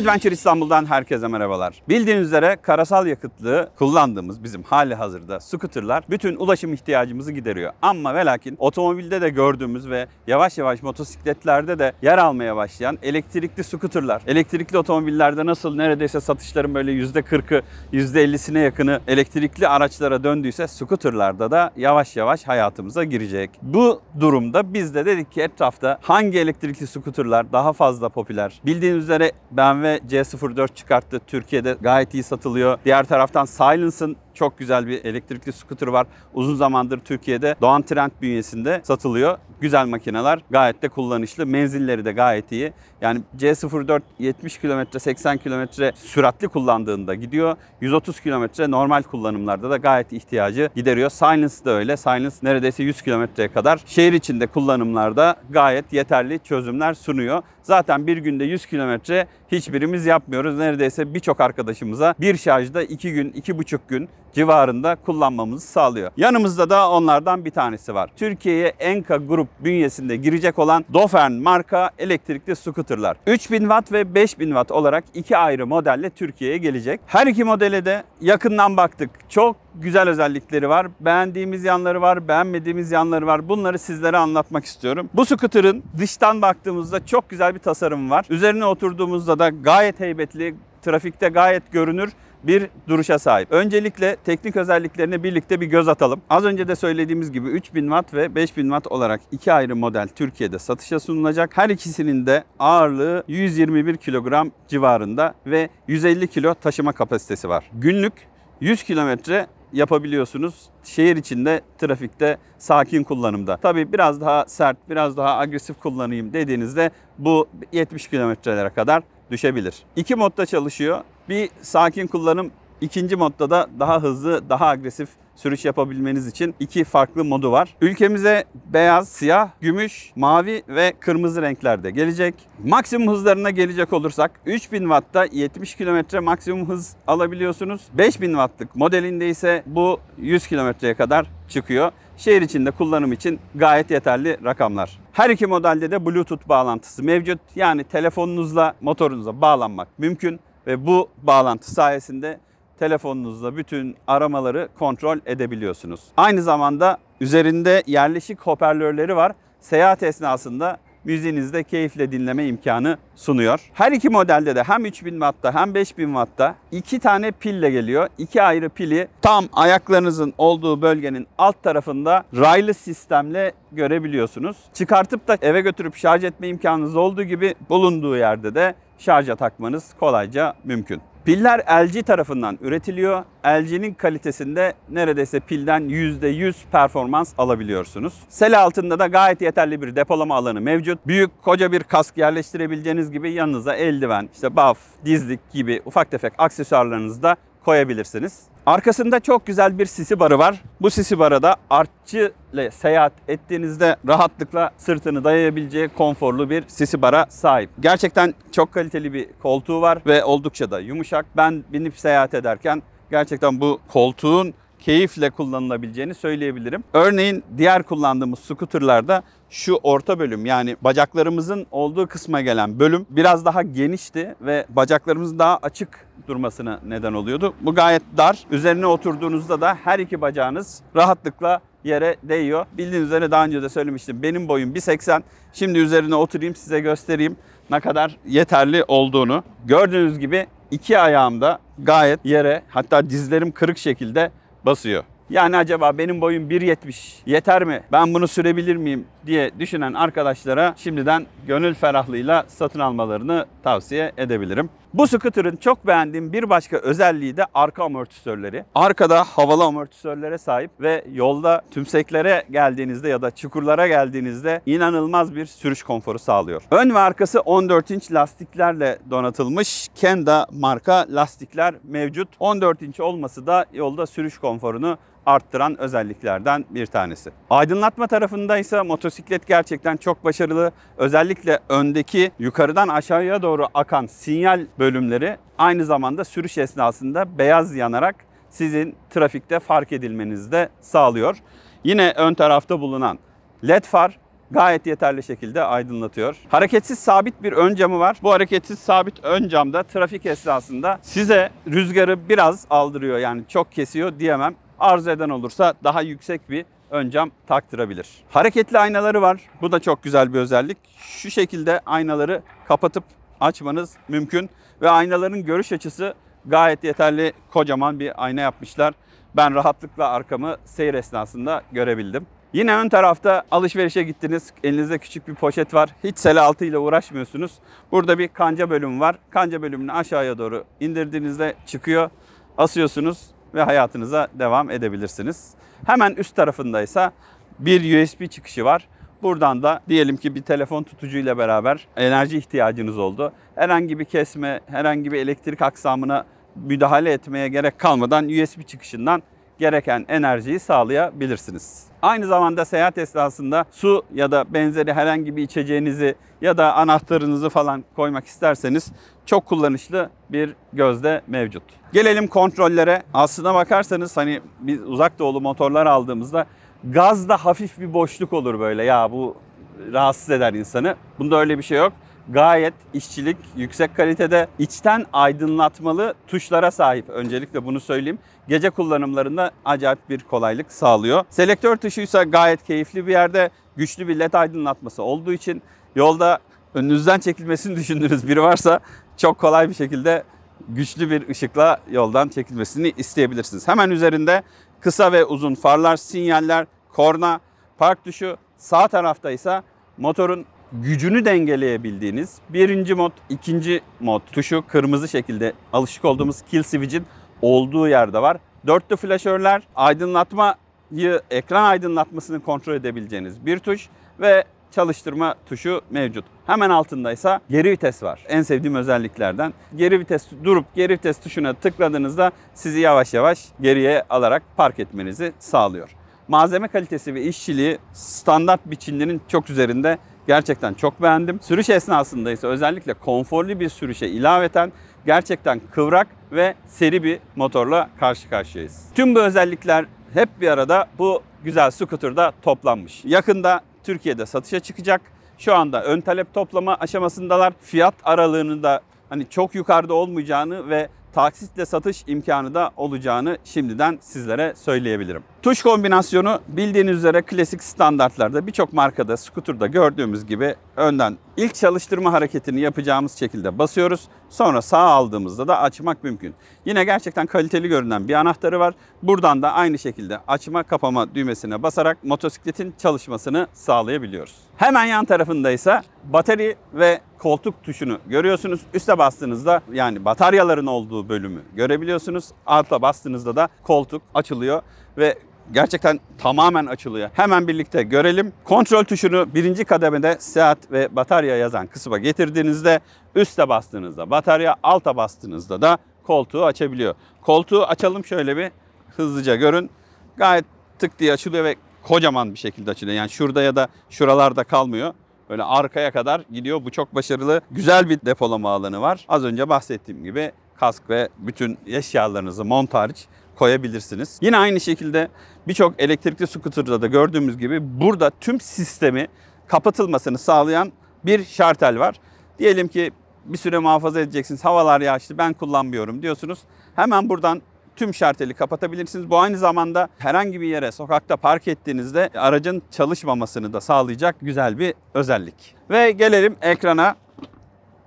Adventure İstanbul'dan herkese merhabalar. Bildiğiniz üzere karasal yakıtlı kullandığımız bizim hali hazırda scooterlar bütün ulaşım ihtiyacımızı gideriyor. Ama ve lakin otomobilde de gördüğümüz ve yavaş yavaş motosikletlerde de yer almaya başlayan elektrikli scooterlar, elektrikli otomobillerde nasıl neredeyse satışların böyle %40'ı, %50'sine yakını elektrikli araçlara döndüyse scooterlarda da yavaş yavaş hayatımıza girecek. Bu durumda biz de dedik ki etrafta hangi elektrikli scooterlar daha fazla popüler? Bildiğiniz üzere BMW sene C04 çıkarttı. Türkiye'de gayet iyi satılıyor. Diğer taraftan Silence'ın çok güzel bir elektrikli skuter var. Uzun zamandır Türkiye'de Doğan Trend bünyesinde satılıyor. Güzel makineler, gayet de kullanışlı. Menzilleri de gayet iyi. Yani C04 70 km, 80 km süratli kullandığında gidiyor. 130 km normal kullanımlarda da gayet ihtiyacı gideriyor. Silence de öyle. Silence neredeyse 100 kilometreye kadar şehir içinde kullanımlarda gayet yeterli çözümler sunuyor. Zaten bir günde 100 kilometre hiçbirimiz yapmıyoruz. Neredeyse birçok arkadaşımıza bir şarjda 2 gün, 2,5 gün civarında kullanmamızı sağlıyor. Yanımızda da onlardan bir tanesi var. Türkiye'ye Enka Grup bünyesinde girecek olan Dofern marka elektrikli skuterlar. 3000 watt ve 5000 watt olarak iki ayrı modelle Türkiye'ye gelecek. Her iki modele de yakından baktık. Çok güzel özellikleri var. Beğendiğimiz yanları var, beğenmediğimiz yanları var. Bunları sizlere anlatmak istiyorum. Bu skuterın dıştan baktığımızda çok güzel bir tasarım var. Üzerine oturduğumuzda da gayet heybetli, trafikte gayet görünür bir duruşa sahip. Öncelikle teknik özelliklerine birlikte bir göz atalım. Az önce de söylediğimiz gibi 3000 watt ve 5000 watt olarak iki ayrı model Türkiye'de satışa sunulacak. Her ikisinin de ağırlığı 121 kilogram civarında ve 150 kilo taşıma kapasitesi var. Günlük 100 kilometre yapabiliyorsunuz şehir içinde trafikte sakin kullanımda. Tabii biraz daha sert, biraz daha agresif kullanayım dediğinizde bu 70 kilometrelere kadar düşebilir. İki modda çalışıyor. Bir sakin kullanım ikinci modda da daha hızlı, daha agresif sürüş yapabilmeniz için iki farklı modu var. Ülkemize beyaz, siyah, gümüş, mavi ve kırmızı renklerde gelecek. Maksimum hızlarına gelecek olursak 3000 Watt'ta 70 km maksimum hız alabiliyorsunuz. 5000 Watt'lık modelinde ise bu 100 kilometreye kadar çıkıyor. Şehir içinde kullanım için gayet yeterli rakamlar. Her iki modelde de Bluetooth bağlantısı mevcut. Yani telefonunuzla motorunuza bağlanmak mümkün. Ve bu bağlantı sayesinde telefonunuzda bütün aramaları kontrol edebiliyorsunuz. Aynı zamanda üzerinde yerleşik hoparlörleri var. Seyahat esnasında müziğinizde keyifle dinleme imkanı sunuyor. Her iki modelde de hem 3000 Watt'ta hem 5000 Watt'ta iki tane pille geliyor. İki ayrı pili tam ayaklarınızın olduğu bölgenin alt tarafında raylı sistemle görebiliyorsunuz. Çıkartıp da eve götürüp şarj etme imkanınız olduğu gibi bulunduğu yerde de şarja takmanız kolayca mümkün. Piller LG tarafından üretiliyor. LG'nin kalitesinde neredeyse pilden %100 performans alabiliyorsunuz. Sel altında da gayet yeterli bir depolama alanı mevcut. Büyük koca bir kask yerleştirebileceğiniz gibi yanınıza eldiven, işte buff, dizlik gibi ufak tefek aksesuarlarınızı da koyabilirsiniz. Arkasında çok güzel bir sisi barı var. Bu sisi barı da artçı ile seyahat ettiğinizde rahatlıkla sırtını dayayabileceği konforlu bir sisi bara sahip. Gerçekten çok kaliteli bir koltuğu var ve oldukça da yumuşak. Ben binip seyahat ederken gerçekten bu koltuğun keyifle kullanılabileceğini söyleyebilirim. Örneğin diğer kullandığımız skuterlarda şu orta bölüm yani bacaklarımızın olduğu kısma gelen bölüm biraz daha genişti ve bacaklarımız daha açık durmasına neden oluyordu. Bu gayet dar. Üzerine oturduğunuzda da her iki bacağınız rahatlıkla yere değiyor. Bildiğiniz üzere daha önce de söylemiştim. Benim boyum 1.80. Şimdi üzerine oturayım size göstereyim ne kadar yeterli olduğunu. Gördüğünüz gibi iki ayağım da gayet yere hatta dizlerim kırık şekilde basıyor. Yani acaba benim boyum 1.70 yeter mi? Ben bunu sürebilir miyim diye düşünen arkadaşlara şimdiden gönül ferahlığıyla satın almalarını tavsiye edebilirim. Bu scooter'ın çok beğendiğim bir başka özelliği de arka amortisörleri. Arkada havalı amortisörlere sahip ve yolda tümseklere geldiğinizde ya da çukurlara geldiğinizde inanılmaz bir sürüş konforu sağlıyor. Ön ve arkası 14 inç lastiklerle donatılmış Kenda marka lastikler mevcut. 14 inç olması da yolda sürüş konforunu arttıran özelliklerden bir tanesi. Aydınlatma tarafında ise motosiklet gerçekten çok başarılı. Özellikle öndeki yukarıdan aşağıya doğru akan sinyal bölümleri aynı zamanda sürüş esnasında beyaz yanarak sizin trafikte fark edilmenizi de sağlıyor. Yine ön tarafta bulunan led far gayet yeterli şekilde aydınlatıyor. Hareketsiz sabit bir ön camı var. Bu hareketsiz sabit ön camda trafik esnasında size rüzgarı biraz aldırıyor yani çok kesiyor diyemem. Arzu eden olursa daha yüksek bir ön cam taktırabilir. Hareketli aynaları var. Bu da çok güzel bir özellik. Şu şekilde aynaları kapatıp açmanız mümkün. Ve aynaların görüş açısı gayet yeterli kocaman bir ayna yapmışlar. Ben rahatlıkla arkamı seyir esnasında görebildim. Yine ön tarafta alışverişe gittiniz. Elinizde küçük bir poşet var. Hiç sele altı ile uğraşmıyorsunuz. Burada bir kanca bölümü var. Kanca bölümünü aşağıya doğru indirdiğinizde çıkıyor. Asıyorsunuz ve hayatınıza devam edebilirsiniz. Hemen üst tarafında ise bir USB çıkışı var. Buradan da diyelim ki bir telefon tutucuyla beraber enerji ihtiyacınız oldu. Herhangi bir kesme, herhangi bir elektrik aksamına müdahale etmeye gerek kalmadan USB çıkışından gereken enerjiyi sağlayabilirsiniz. Aynı zamanda seyahat esnasında su ya da benzeri herhangi bir içeceğinizi ya da anahtarınızı falan koymak isterseniz çok kullanışlı bir gözde mevcut. Gelelim kontrollere. Aslına bakarsanız hani biz uzak doğulu motorlar aldığımızda Gazda hafif bir boşluk olur böyle ya bu rahatsız eder insanı. Bunda öyle bir şey yok. Gayet işçilik yüksek kalitede içten aydınlatmalı tuşlara sahip. Öncelikle bunu söyleyeyim. Gece kullanımlarında acayip bir kolaylık sağlıyor. Selektör tuşuysa gayet keyifli bir yerde güçlü bir led aydınlatması olduğu için yolda önünüzden çekilmesini düşündüğünüz biri varsa çok kolay bir şekilde güçlü bir ışıkla yoldan çekilmesini isteyebilirsiniz. Hemen üzerinde kısa ve uzun farlar, sinyaller, korna, park tuşu. Sağ tarafta ise motorun gücünü dengeleyebildiğiniz birinci mod, ikinci mod tuşu kırmızı şekilde alışık olduğumuz kill switch'in olduğu yerde var. Dörtlü flaşörler, aydınlatmayı, ekran aydınlatmasını kontrol edebileceğiniz bir tuş ve çalıştırma tuşu mevcut. Hemen altında ise geri vites var. En sevdiğim özelliklerden. Geri vites durup geri vites tuşuna tıkladığınızda sizi yavaş yavaş geriye alarak park etmenizi sağlıyor. Malzeme kalitesi ve işçiliği standart biçimlerin çok üzerinde gerçekten çok beğendim. Sürüş esnasında ise özellikle konforlu bir sürüşe ilaveten gerçekten kıvrak ve seri bir motorla karşı karşıyayız. Tüm bu özellikler hep bir arada bu güzel scooter'da toplanmış. Yakında Türkiye'de satışa çıkacak. Şu anda ön talep toplama aşamasındalar. Fiyat aralığını da hani çok yukarıda olmayacağını ve taksitle satış imkanı da olacağını şimdiden sizlere söyleyebilirim. Tuş kombinasyonu bildiğiniz üzere klasik standartlarda birçok markada, skuturda gördüğümüz gibi önden ilk çalıştırma hareketini yapacağımız şekilde basıyoruz. Sonra sağ aldığımızda da açmak mümkün. Yine gerçekten kaliteli görünen bir anahtarı var. Buradan da aynı şekilde açma kapama düğmesine basarak motosikletin çalışmasını sağlayabiliyoruz. Hemen yan tarafında ise batarya ve koltuk tuşunu görüyorsunuz. Üste bastığınızda yani bataryaların olduğu bölümü görebiliyorsunuz. Alta bastığınızda da koltuk açılıyor ve gerçekten tamamen açılıyor. Hemen birlikte görelim. Kontrol tuşunu birinci kademede seyahat ve batarya yazan kısma getirdiğinizde üste bastığınızda batarya, alta bastığınızda da koltuğu açabiliyor. Koltuğu açalım şöyle bir hızlıca görün. Gayet tık diye açılıyor ve kocaman bir şekilde açılıyor. Yani şurada ya da şuralarda kalmıyor. Böyle arkaya kadar gidiyor. Bu çok başarılı. Güzel bir depolama alanı var. Az önce bahsettiğim gibi kask ve bütün eşyalarınızı mont hariç koyabilirsiniz. Yine aynı şekilde birçok elektrikli scooter'da da gördüğümüz gibi burada tüm sistemi kapatılmasını sağlayan bir şartel var. Diyelim ki bir süre muhafaza edeceksiniz. Havalar yağışlı ben kullanmıyorum diyorsunuz. Hemen buradan tüm şarteli kapatabilirsiniz. Bu aynı zamanda herhangi bir yere sokakta park ettiğinizde aracın çalışmamasını da sağlayacak güzel bir özellik. Ve gelelim ekrana.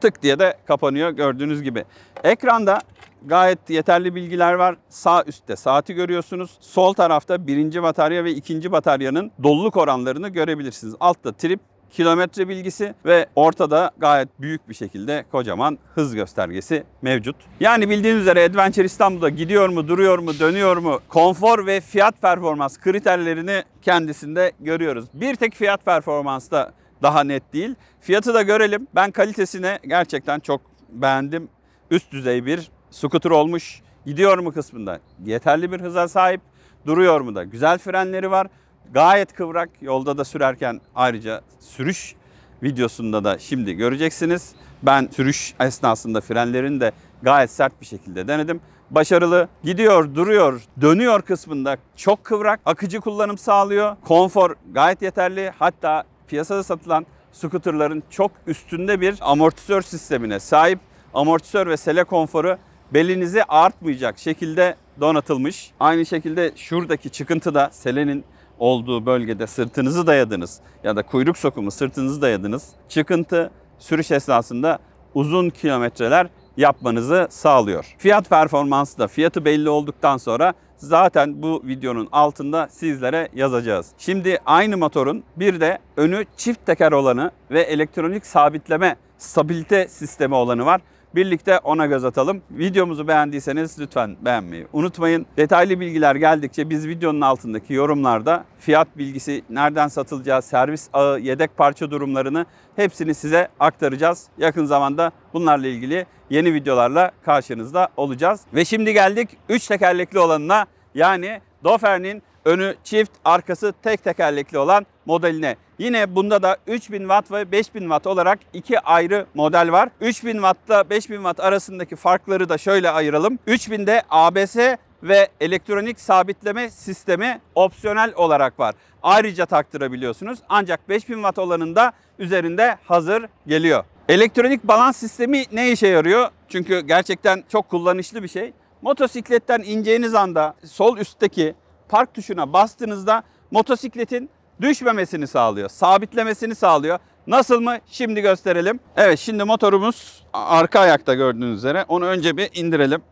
Tık diye de kapanıyor gördüğünüz gibi. Ekranda gayet yeterli bilgiler var. Sağ üstte saati görüyorsunuz. Sol tarafta birinci batarya ve ikinci bataryanın doluluk oranlarını görebilirsiniz. Altta trip kilometre bilgisi ve ortada gayet büyük bir şekilde kocaman hız göstergesi mevcut. Yani bildiğiniz üzere Adventure İstanbul'da gidiyor mu, duruyor mu, dönüyor mu? Konfor ve fiyat performans kriterlerini kendisinde görüyoruz. Bir tek fiyat performans da daha net değil. Fiyatı da görelim. Ben kalitesine gerçekten çok beğendim. Üst düzey bir skuter olmuş. Gidiyor mu kısmında yeterli bir hıza sahip. Duruyor mu da güzel frenleri var. Gayet kıvrak. Yolda da sürerken ayrıca sürüş videosunda da şimdi göreceksiniz. Ben sürüş esnasında frenlerini de gayet sert bir şekilde denedim. Başarılı gidiyor, duruyor, dönüyor kısmında çok kıvrak, akıcı kullanım sağlıyor. Konfor gayet yeterli. Hatta piyasada satılan skuterların çok üstünde bir amortisör sistemine sahip. Amortisör ve sele konforu belinizi artmayacak şekilde donatılmış. Aynı şekilde şuradaki çıkıntı da selenin olduğu bölgede sırtınızı dayadınız ya da kuyruk sokumu sırtınızı dayadınız. Çıkıntı sürüş esnasında uzun kilometreler yapmanızı sağlıyor. Fiyat performansı da fiyatı belli olduktan sonra zaten bu videonun altında sizlere yazacağız. Şimdi aynı motorun bir de önü çift teker olanı ve elektronik sabitleme stabilite sistemi olanı var. Birlikte ona göz atalım. Videomuzu beğendiyseniz lütfen beğenmeyi unutmayın. Detaylı bilgiler geldikçe biz videonun altındaki yorumlarda fiyat bilgisi, nereden satılacağı, servis ağı, yedek parça durumlarını hepsini size aktaracağız. Yakın zamanda bunlarla ilgili yeni videolarla karşınızda olacağız. Ve şimdi geldik 3 tekerlekli olanına yani Dofer'nin önü çift, arkası tek tekerlekli olan modeline. Yine bunda da 3000 watt ve 5000 watt olarak iki ayrı model var. 3000 watt 5000 watt arasındaki farkları da şöyle ayıralım. 3000'de ABS ve elektronik sabitleme sistemi opsiyonel olarak var. Ayrıca taktırabiliyorsunuz. Ancak 5000 watt olanında üzerinde hazır geliyor. Elektronik balans sistemi ne işe yarıyor? Çünkü gerçekten çok kullanışlı bir şey. Motosikletten ineceğiniz anda sol üstteki park tuşuna bastığınızda motosikletin düşmemesini sağlıyor. Sabitlemesini sağlıyor. Nasıl mı? Şimdi gösterelim. Evet şimdi motorumuz arka ayakta gördüğünüz üzere. Onu önce bir indirelim.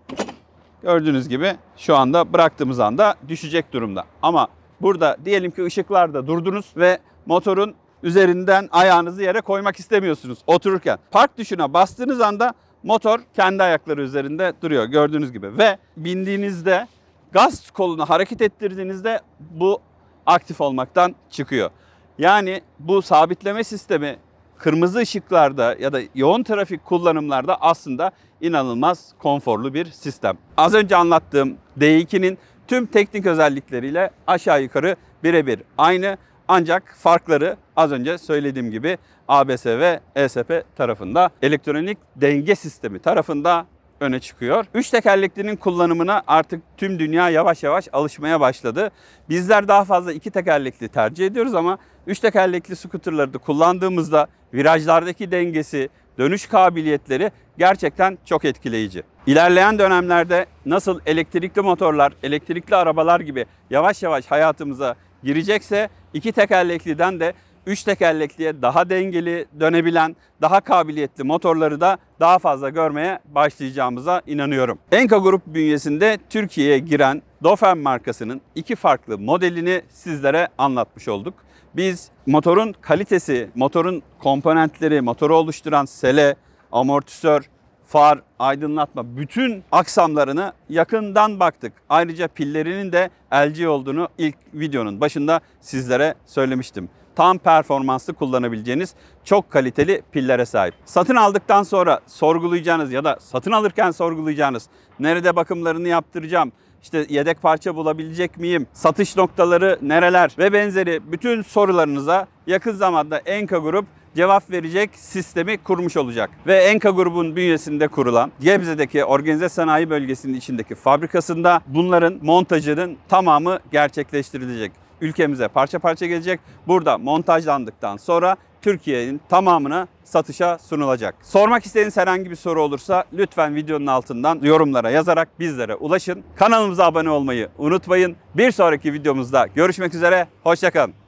Gördüğünüz gibi şu anda bıraktığımız anda düşecek durumda. Ama burada diyelim ki ışıklarda durdunuz ve motorun üzerinden ayağınızı yere koymak istemiyorsunuz otururken. Park tuşuna bastığınız anda motor kendi ayakları üzerinde duruyor gördüğünüz gibi. Ve bindiğinizde Gaz kolunu hareket ettirdiğinizde bu aktif olmaktan çıkıyor. Yani bu sabitleme sistemi kırmızı ışıklarda ya da yoğun trafik kullanımlarda aslında inanılmaz konforlu bir sistem. Az önce anlattığım D2'nin tüm teknik özellikleriyle aşağı yukarı birebir aynı ancak farkları az önce söylediğim gibi ABS ve ESP tarafında elektronik denge sistemi tarafında öne çıkıyor. Üç tekerleklinin kullanımına artık tüm dünya yavaş yavaş alışmaya başladı. Bizler daha fazla iki tekerlekli tercih ediyoruz ama üç tekerlekli skuterları da kullandığımızda virajlardaki dengesi, dönüş kabiliyetleri gerçekten çok etkileyici. İlerleyen dönemlerde nasıl elektrikli motorlar, elektrikli arabalar gibi yavaş yavaş hayatımıza girecekse iki tekerlekliden de 3 tekerlekliye daha dengeli dönebilen, daha kabiliyetli motorları da daha fazla görmeye başlayacağımıza inanıyorum. Enka Grup bünyesinde Türkiye'ye giren Dofen markasının iki farklı modelini sizlere anlatmış olduk. Biz motorun kalitesi, motorun komponentleri, motoru oluşturan sele, amortisör, far, aydınlatma bütün aksamlarını yakından baktık. Ayrıca pillerinin de LG olduğunu ilk videonun başında sizlere söylemiştim tam performanslı kullanabileceğiniz çok kaliteli pillere sahip. Satın aldıktan sonra sorgulayacağınız ya da satın alırken sorgulayacağınız nerede bakımlarını yaptıracağım, işte yedek parça bulabilecek miyim, satış noktaları nereler ve benzeri bütün sorularınıza yakın zamanda Enka Grup cevap verecek sistemi kurmuş olacak. Ve Enka grubun bünyesinde kurulan Gebze'deki organize sanayi bölgesinin içindeki fabrikasında bunların montajının tamamı gerçekleştirilecek ülkemize parça parça gelecek. Burada montajlandıktan sonra Türkiye'nin tamamına satışa sunulacak. Sormak istediğiniz herhangi bir soru olursa lütfen videonun altından yorumlara yazarak bizlere ulaşın. Kanalımıza abone olmayı unutmayın. Bir sonraki videomuzda görüşmek üzere. Hoşçakalın.